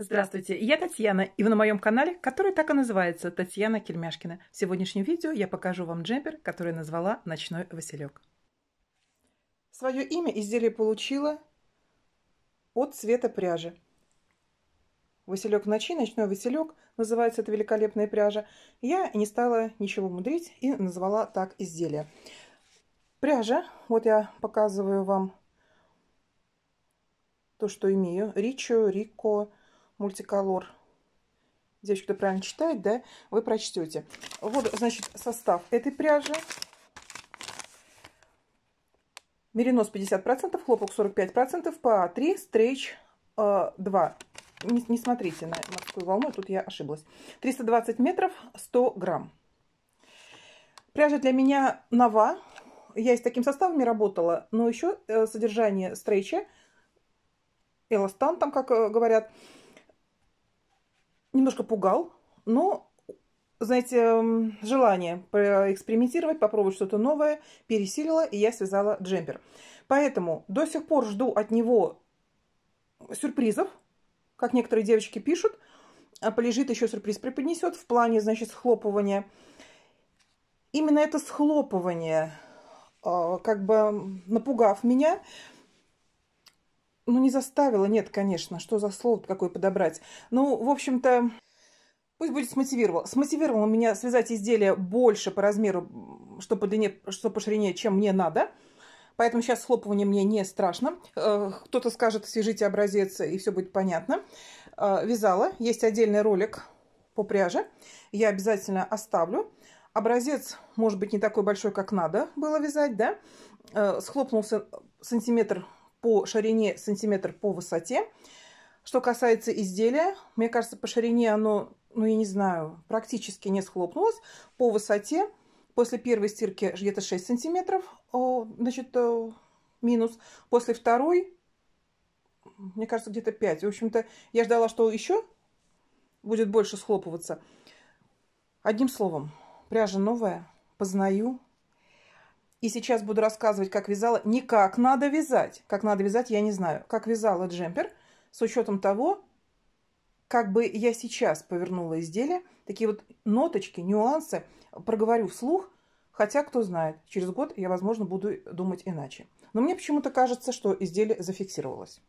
Здравствуйте, я Татьяна, и вы на моем канале, который так и называется «Татьяна Кельмяшкина». В сегодняшнем видео я покажу вам джемпер, который назвала «Ночной Василек». Свое имя изделие получило от цвета пряжи. Василек ночи, ночной Василек, называется эта великолепная пряжа. Я не стала ничего мудрить и назвала так изделие. Пряжа, вот я показываю вам то, что имею. Ричо, Рико, мультиколор. Девочка, кто правильно читает, да, вы прочтете. Вот, значит, состав этой пряжи. Меринос 50%, хлопок 45%, по 3, стрейч э, 2. Не, не смотрите на морскую волну, тут я ошиблась. 320 метров, 100 грамм. Пряжа для меня нова. Я и с таким составами работала, но еще э, содержание стрейча, эластан там, как э, говорят, немножко пугал, но, знаете, эм, желание экспериментировать, попробовать что-то новое пересилило, и я связала джемпер. Поэтому до сих пор жду от него сюрпризов, как некоторые девочки пишут, а полежит еще сюрприз преподнесет в плане, значит, схлопывания. Именно это схлопывание, э, как бы напугав меня, ну, не заставила, нет, конечно, что за слово какое подобрать. Ну, в общем-то, пусть будет смотивировал. Смотивировал меня связать изделие больше по размеру, что по длине, что по ширине, чем мне надо. Поэтому сейчас схлопывание мне не страшно. Э, кто-то скажет, свяжите образец, и все будет понятно. Э, вязала. Есть отдельный ролик по пряже. Я обязательно оставлю. Образец, может быть, не такой большой, как надо было вязать, да? Э, схлопнулся сантиметр по ширине сантиметр по высоте. Что касается изделия, мне кажется, по ширине оно, ну я не знаю, практически не схлопнулось. По высоте после первой стирки где-то 6 сантиметров, значит, минус. После второй, мне кажется, где-то 5. В общем-то, я ждала, что еще будет больше схлопываться. Одним словом, пряжа новая, познаю, и сейчас буду рассказывать, как вязала. Не как надо вязать. Как надо вязать, я не знаю. Как вязала джемпер с учетом того, как бы я сейчас повернула изделие. Такие вот ноточки, нюансы проговорю вслух. Хотя, кто знает, через год я, возможно, буду думать иначе. Но мне почему-то кажется, что изделие зафиксировалось.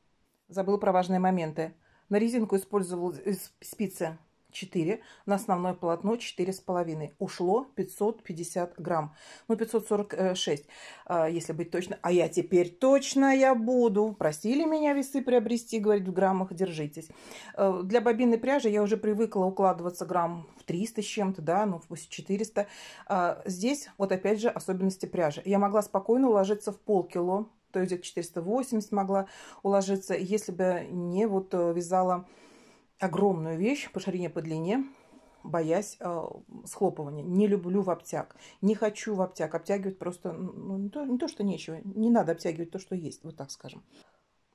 Забыл про важные моменты. На резинку использовал э, спицы 4 на основное полотно 4,5. Ушло 550 грамм. Ну, 546, а, если быть точно. А я теперь точно я буду. Просили меня весы приобрести, говорит, в граммах держитесь. А, для бобинной пряжи я уже привыкла укладываться грамм в 300 с чем-то, да, ну, пусть 400. А, здесь вот опять же особенности пряжи. Я могла спокойно уложиться в полкило, то есть 480 могла уложиться, если бы не вот э, вязала огромную вещь по ширине, по длине, боясь э, схлопывания. Не люблю в обтяг, не хочу в обтяг. Обтягивать просто ну, не, то, не то, что нечего. Не надо обтягивать то, что есть, вот так скажем.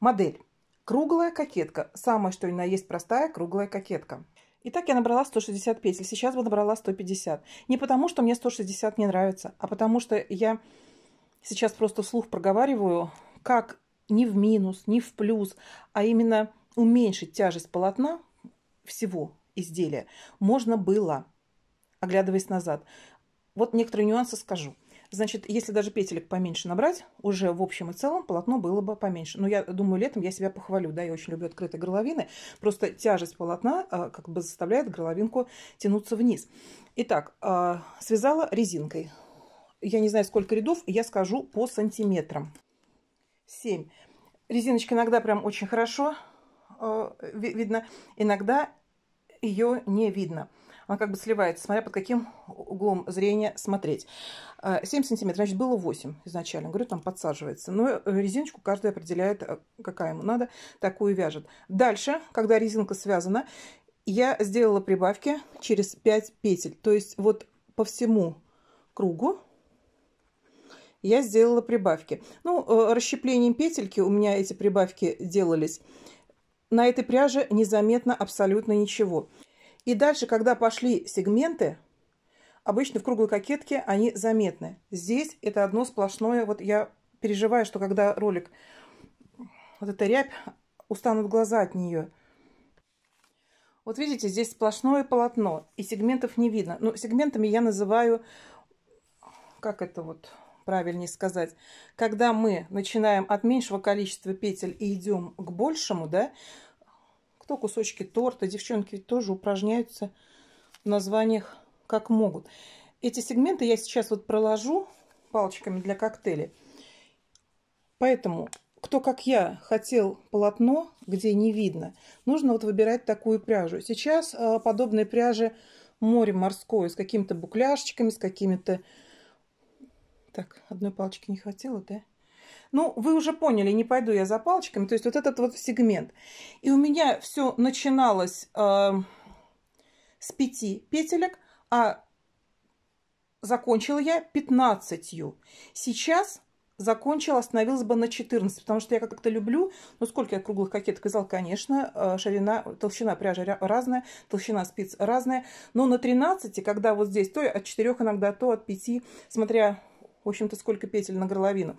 Модель. Круглая кокетка. самая что ни на есть простая круглая кокетка. Итак, я набрала 160 петель. Сейчас бы набрала 150. Не потому, что мне 160 не нравится, а потому что я сейчас просто вслух проговариваю, как не в минус, не в плюс, а именно уменьшить тяжесть полотна всего изделия можно было, оглядываясь назад. Вот некоторые нюансы скажу. Значит, если даже петелек поменьше набрать, уже в общем и целом полотно было бы поменьше. Но я думаю, летом я себя похвалю, да, я очень люблю открытые горловины. Просто тяжесть полотна э, как бы заставляет горловинку тянуться вниз. Итак, э, связала резинкой. Я не знаю, сколько рядов, я скажу по сантиметрам. 7. Резиночка иногда прям очень хорошо Э, видно, иногда ее не видно. Она как бы сливается, смотря под каким углом зрения смотреть. 7 э, сантиметров, значит, было 8 изначально. Говорю, там подсаживается. Но э, резиночку каждый определяет, какая ему надо, такую вяжет. Дальше, когда резинка связана, я сделала прибавки через 5 петель. То есть вот по всему кругу я сделала прибавки. Ну, расщеплением петельки у меня эти прибавки делались на этой пряже незаметно абсолютно ничего. И дальше, когда пошли сегменты, обычно в круглой кокетке они заметны. Здесь это одно сплошное. Вот я переживаю, что когда ролик, вот эта рябь, устанут глаза от нее. Вот видите, здесь сплошное полотно, и сегментов не видно. Но ну, сегментами я называю, как это вот правильнее сказать, когда мы начинаем от меньшего количества петель и идем к большему, да, кто кусочки торта. Девчонки ведь тоже упражняются в названиях как могут. Эти сегменты я сейчас вот проложу палочками для коктейля. Поэтому, кто как я хотел полотно, где не видно, нужно вот выбирать такую пряжу. Сейчас э, подобные пряжи море морское с какими-то букляшечками, с какими-то... Так, одной палочки не хватило, да? Ну, вы уже поняли, не пойду я за палочками. То есть вот этот вот сегмент. И у меня все начиналось э, с 5 петелек, а закончила я 15. Сейчас закончила, остановилась бы на 14, потому что я как-то люблю, ну сколько я круглых кокеток вязал, конечно, э, ширина, толщина пряжи разная, толщина спиц разная, но на 13, когда вот здесь, то от 4 иногда, то от 5, смотря, в общем-то, сколько петель на горловину.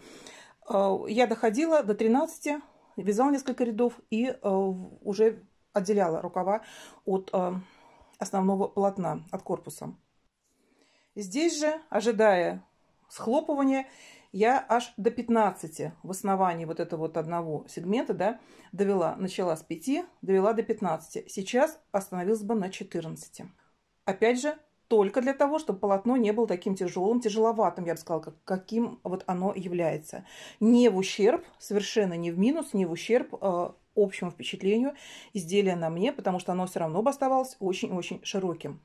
Э, я доходила до 13, вязала несколько рядов и э, уже отделяла рукава от э, основного полотна, от корпуса. Здесь же, ожидая схлопывания, я аж до 15 в основании вот этого вот одного сегмента, да, довела, начала с 5, довела до 15. Сейчас остановилась бы на 14. Опять же, только для того, чтобы полотно не было таким тяжелым, тяжеловатым, я бы сказала, как, каким вот оно является. Не в ущерб, совершенно не в минус, не в ущерб э, общему впечатлению изделия на мне, потому что оно все равно бы оставалось очень-очень широким.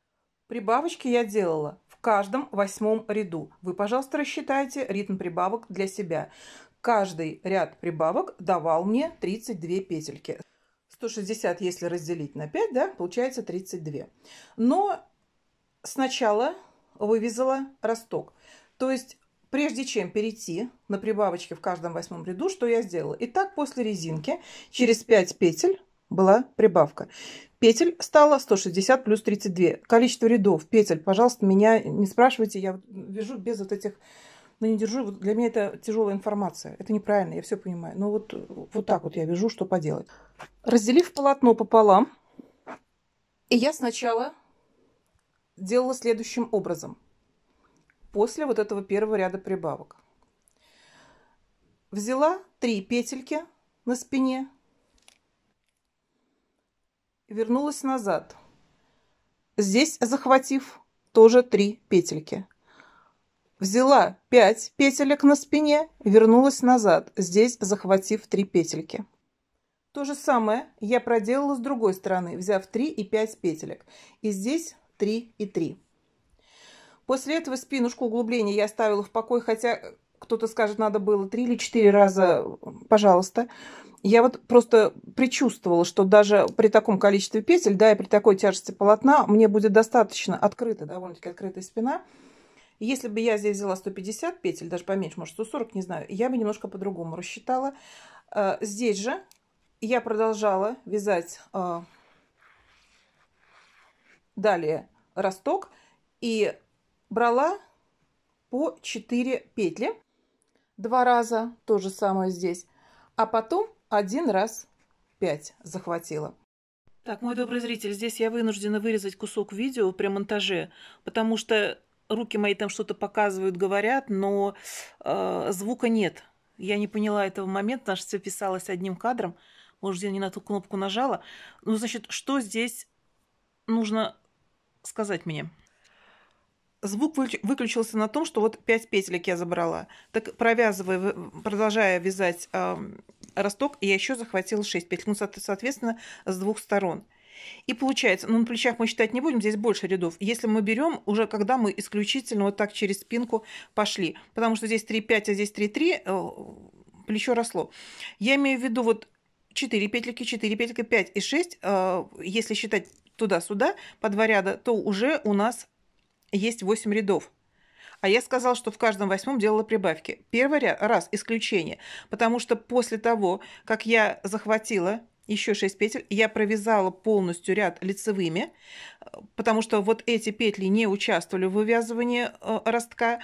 Прибавочки я делала в каждом восьмом ряду. Вы, пожалуйста, рассчитайте ритм прибавок для себя. Каждый ряд прибавок давал мне 32 петельки. 160, если разделить на 5, да, получается 32. Но сначала вывязала росток. То есть, прежде чем перейти на прибавочки в каждом восьмом ряду, что я сделала? И так после резинки через 5 петель была прибавка. Петель стало 160 плюс 32. Количество рядов петель, пожалуйста, меня не спрашивайте, я вяжу без вот этих, ну не держу, для меня это тяжелая информация, это неправильно, я все понимаю. Но вот, вот так вот я вяжу, что поделать. Разделив полотно пополам, и я сначала делала следующим образом. После вот этого первого ряда прибавок. Взяла три петельки на спине, вернулась назад. Здесь захватив тоже три петельки. Взяла 5 петелек на спине, вернулась назад, здесь захватив 3 петельки. То же самое я проделала с другой стороны, взяв 3 и 5 петелек. И здесь 3 и 3. После этого спинушку углубления я оставила в покой, хотя кто-то скажет, надо было 3 или 4 раза, пожалуйста. Я вот просто предчувствовала, что даже при таком количестве петель, да, и при такой тяжести полотна мне будет достаточно открыта, довольно-таки открытая спина. Если бы я здесь взяла 150 петель, даже поменьше, может 140, не знаю, я бы немножко по-другому рассчитала. Э, здесь же я продолжала вязать э, далее росток и брала по 4 петли два раза, то же самое здесь, а потом один раз 5 захватила. Так, мой добрый зритель, здесь я вынуждена вырезать кусок видео при монтаже, потому что руки мои там что-то показывают, говорят, но э, звука нет. Я не поняла этого момента, потому что все писалось одним кадром. Может, я не на ту кнопку нажала. Ну, значит, что здесь нужно сказать мне. Звук выключился на том, что вот пять петелек я забрала. Так провязывая, продолжая вязать э, росток, я еще захватила 6 петель. Ну, соответственно, с двух сторон. И получается, ну, на плечах мы считать не будем, здесь больше рядов. Если мы берем, уже когда мы исключительно вот так через спинку пошли, потому что здесь 3,5, а здесь 3,3, э, плечо росло. Я имею в виду вот 4 петельки, 4 петельки, 5 и 6, э, если считать туда-сюда, по два ряда, то уже у нас есть 8 рядов. А я сказала, что в каждом восьмом делала прибавки. Первый ряд, раз, исключение, потому что после того, как я захватила еще 6 петель, я провязала полностью ряд лицевыми, потому что вот эти петли не участвовали в вывязывании э, ростка,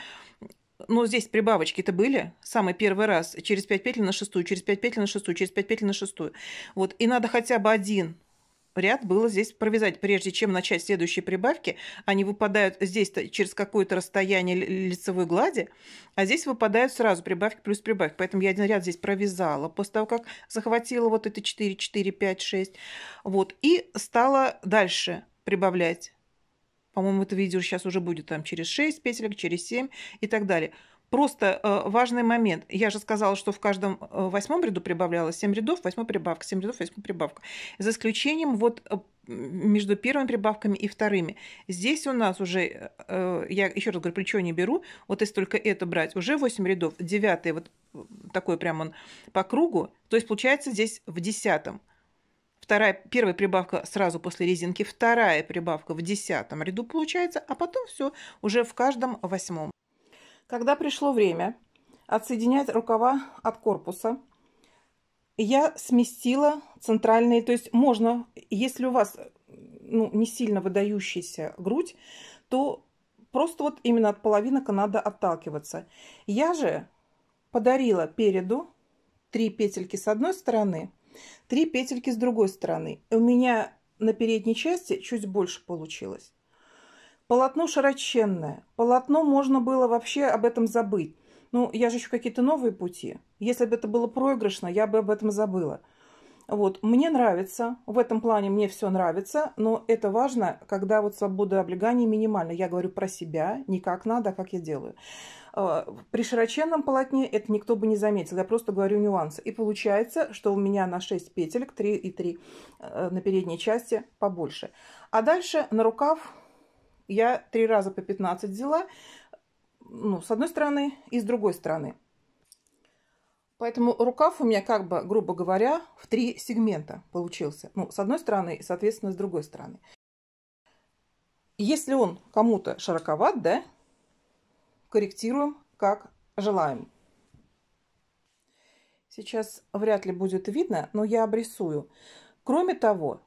но здесь прибавочки-то были, самый первый раз, через 5 петель на шестую, через 5 петель на шестую, через 5 петель на шестую. Вот, и надо хотя бы один ряд было здесь провязать. Прежде чем начать следующие прибавки, они выпадают здесь через какое-то расстояние лицевой глади, а здесь выпадают сразу прибавки плюс прибавки. Поэтому я один ряд здесь провязала после того, как захватила вот это 4, 4, 5, 6. Вот. И стала дальше прибавлять. По-моему, это видео сейчас уже будет там через 6 петелек, через 7 и так далее. Просто э, важный момент. Я же сказала, что в каждом э, восьмом ряду прибавлялось 7 рядов, восьмой прибавка, 7 рядов, восьмой прибавка. За исключением вот э, между первыми прибавками и вторыми. Здесь у нас уже, э, я еще раз говорю, плечо не беру, вот если только это брать, уже 8 рядов, 9 вот э, такой прям он по кругу, то есть получается здесь в десятом. Вторая, первая прибавка сразу после резинки, вторая прибавка в десятом ряду получается, а потом все уже в каждом восьмом. Когда пришло время отсоединять рукава от корпуса, я сместила центральные, то есть можно, если у вас ну, не сильно выдающаяся грудь, то просто вот именно от половинок надо отталкиваться. Я же подарила переду три петельки с одной стороны, три петельки с другой стороны. У меня на передней части чуть больше получилось. Полотно широченное. Полотно можно было вообще об этом забыть. Ну, я же еще какие-то новые пути. Если бы это было проигрышно, я бы об этом забыла. Вот, мне нравится, в этом плане мне все нравится, но это важно, когда вот свобода облегания минимальна. Я говорю про себя, не как надо, а как я делаю. А, при широченном полотне это никто бы не заметил, я просто говорю нюансы. И получается, что у меня на 6 петелек 3 и 3 э, на передней части побольше. А дальше на рукав я три раза по 15 взяла, ну, с одной стороны и с другой стороны. Поэтому рукав у меня как бы, грубо говоря, в три сегмента получился. Ну, с одной стороны и, соответственно, с другой стороны. Если он кому-то широковат, да, корректируем как желаем. Сейчас вряд ли будет видно, но я обрисую. Кроме того,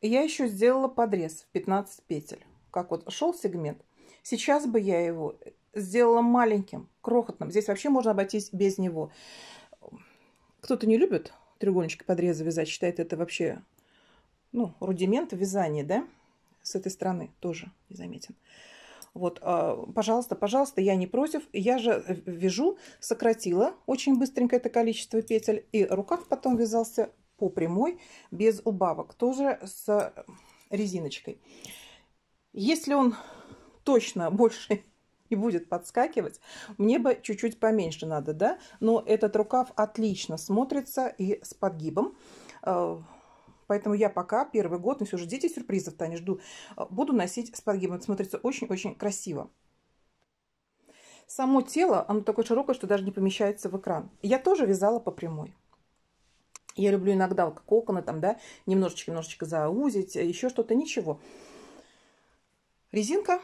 я еще сделала подрез в 15 петель как вот шел сегмент, сейчас бы я его сделала маленьким, крохотным. Здесь вообще можно обойтись без него. Кто-то не любит треугольнички подреза вязать, считает это вообще, ну, рудимент вязания, да? С этой стороны тоже не заметен. Вот, а, пожалуйста, пожалуйста, я не против. Я же вяжу, сократила очень быстренько это количество петель, и рукав потом вязался по прямой, без убавок, тоже с резиночкой. Если он точно больше не будет подскакивать, мне бы чуть-чуть поменьше надо, да? Но этот рукав отлично смотрится и с подгибом. Э, поэтому я пока первый год, ну все же дети сюрпризов-то не жду, э, буду носить с подгибом. Это смотрится очень-очень красиво. Само тело, оно такое широкое, что даже не помещается в экран. Я тоже вязала по прямой. Я люблю иногда вот коконы там, да, немножечко-немножечко заузить, э, еще что-то, ничего. Ничего. Резинка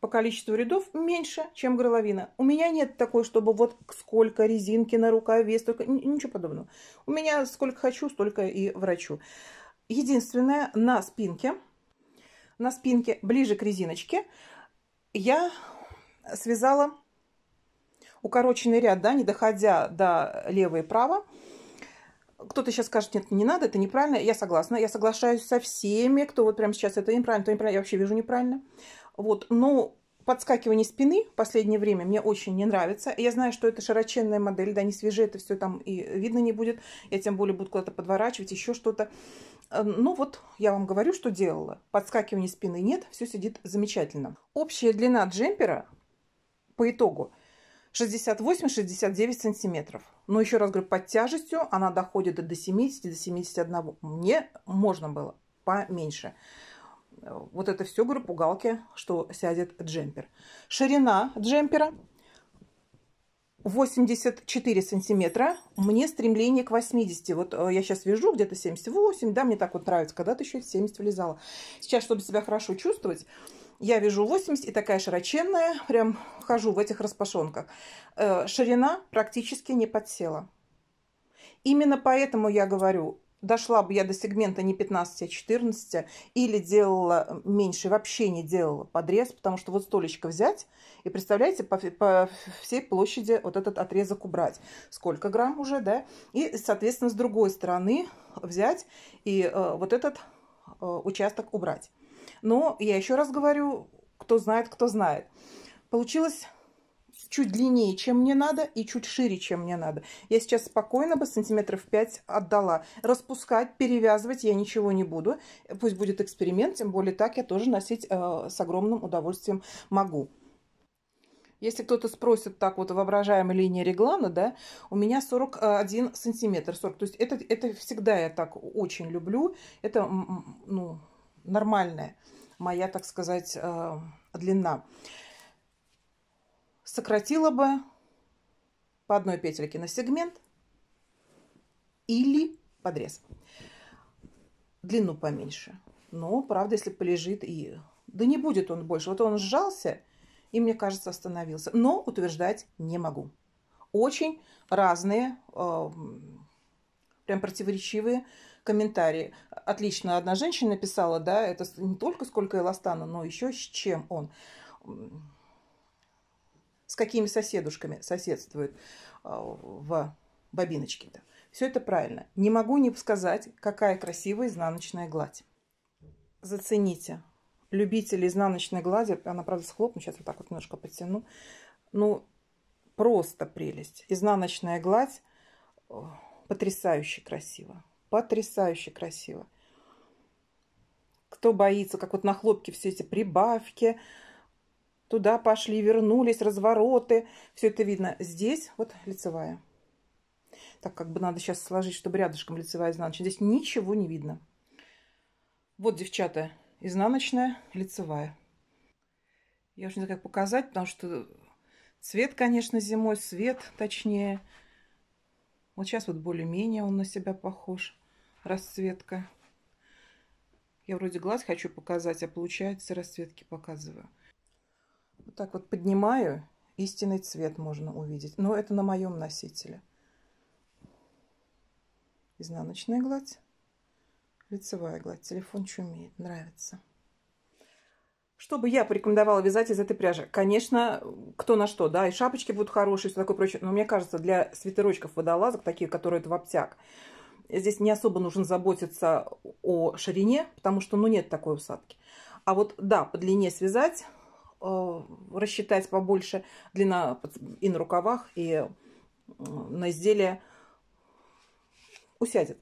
по количеству рядов меньше, чем горловина. У меня нет такой, чтобы вот сколько резинки на рукаве, столько... Ничего подобного. У меня сколько хочу, столько и врачу. Единственное, на спинке, на спинке ближе к резиночке я связала укороченный ряд, да, не доходя до лево и право. Кто-то сейчас скажет, нет, не надо, это неправильно. Я согласна. Я соглашаюсь со всеми, кто вот прямо сейчас это неправильно, то неправильно. Я вообще вижу неправильно. Вот, но подскакивание спины в последнее время мне очень не нравится. Я знаю, что это широченная модель, да, не свежее, это все там и видно не будет. Я тем более буду куда-то подворачивать, еще что-то. Э, ну вот, я вам говорю, что делала. Подскакивания спины нет, все сидит замечательно. Общая длина джемпера по итогу 68-69 сантиметров. Но еще раз говорю, под тяжестью она доходит до 70-71. До Мне можно было поменьше. Вот это все, говорю, пугалки, что сядет джемпер. Ширина джемпера 84 сантиметра. Мне стремление к 80. Вот э, я сейчас вяжу где-то 78. Да, мне так вот нравится. Когда-то еще 70 влезала. Сейчас, чтобы себя хорошо чувствовать, я вяжу 80 и такая широченная, прям хожу в этих распашонках. Э, ширина практически не подсела. Именно поэтому я говорю, дошла бы я до сегмента не 15, а 14, или делала э, меньше, вообще не делала подрез, потому что вот столечко взять и, представляете, по, по всей площади вот этот отрезок убрать. Сколько грамм уже, да? И, соответственно, с другой стороны взять и э, вот этот э, участок убрать. Но я еще раз говорю, кто знает, кто знает. Получилось чуть длиннее, чем мне надо, и чуть шире, чем мне надо. Я сейчас спокойно бы сантиметров 5 отдала. Распускать, перевязывать я ничего не буду. Пусть будет эксперимент, тем более так я тоже носить э, с огромным удовольствием могу. Если кто-то спросит так вот воображаемая линия реглана, да, у меня 41 э, сантиметр. 40, то есть это, это всегда я так очень люблю. Это, ну, нормальная моя, так сказать, э, длина. Сократила бы по одной петельке на сегмент или подрез. Длину поменьше. Но, правда, если полежит и... Да не будет он больше. Вот он сжался и, мне кажется, остановился. Но утверждать не могу. Очень разные, э, прям противоречивые комментарии. Отлично, одна женщина написала да, это не только сколько эластана, но еще с чем он с какими соседушками соседствует а, в бобиночке. -то. Все это правильно. Не могу не сказать, какая красивая изнаночная гладь. Зацените. Любители изнаночной глади, она, правда, схлопну, сейчас вот так вот немножко потяну. Ну, просто прелесть. Изнаночная гладь потрясающе красиво потрясающе красиво. Кто боится, как вот на хлопке все эти прибавки, туда пошли, вернулись, развороты, все это видно. Здесь вот лицевая. Так как бы надо сейчас сложить, чтобы рядышком лицевая изнаночная. Здесь ничего не видно. Вот, девчата, изнаночная, лицевая. Я уже не знаю, как показать, потому что цвет, конечно, зимой, свет точнее. Вот сейчас вот более-менее он на себя похож расцветка. Я вроде глаз хочу показать, а получается расцветки показываю. Вот так вот поднимаю, истинный цвет можно увидеть. Но это на моем носителе. Изнаночная гладь, лицевая гладь. Телефон чумеет, нравится. Что бы я порекомендовала вязать из этой пряжи? Конечно, кто на что, да, и шапочки будут хорошие, все такое прочее. Но мне кажется, для свитерочков водолазок, такие, которые это в обтяг, здесь не особо нужно заботиться о ширине, потому что ну, нет такой усадки. А вот да, по длине связать, э, рассчитать побольше длина и на рукавах, и на изделие усядет.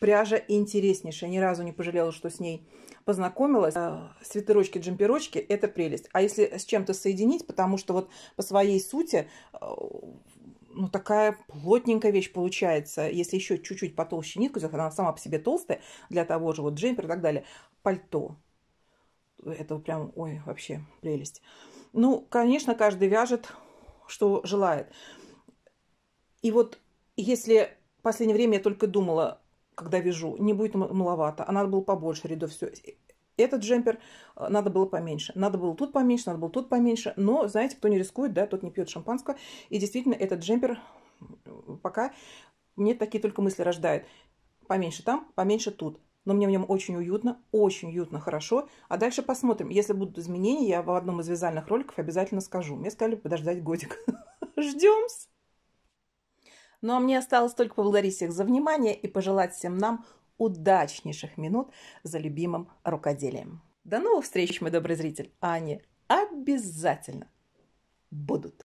Пряжа интереснейшая, ни разу не пожалела, что с ней познакомилась. Э, свитерочки, джемперочки – это прелесть. А если с чем-то соединить, потому что вот по своей сути э, ну, такая плотненькая вещь получается. Если еще чуть-чуть потолще нитку, она сама по себе толстая, для того же вот джемпер и так далее. Пальто. Это прям, ой, вообще прелесть. Ну, конечно, каждый вяжет, что желает. И вот если в последнее время я только думала, когда вяжу, не будет маловато, а надо было побольше рядов. Все этот джемпер э, надо было поменьше, надо было тут поменьше, надо было тут поменьше. Но, знаете, кто не рискует, да, тот не пьет шампанского. И действительно, этот джемпер пока мне такие только мысли рождает. Поменьше там, поменьше тут. Но мне в нем очень уютно, очень уютно, хорошо. А дальше посмотрим. Если будут изменения, я в одном из вязальных роликов обязательно скажу. Мне сказали подождать годик. Ждем. Ну а мне осталось только поблагодарить всех за внимание и пожелать всем нам удачнейших минут за любимым рукоделием. До новых встреч, мой добрый зритель! они обязательно будут!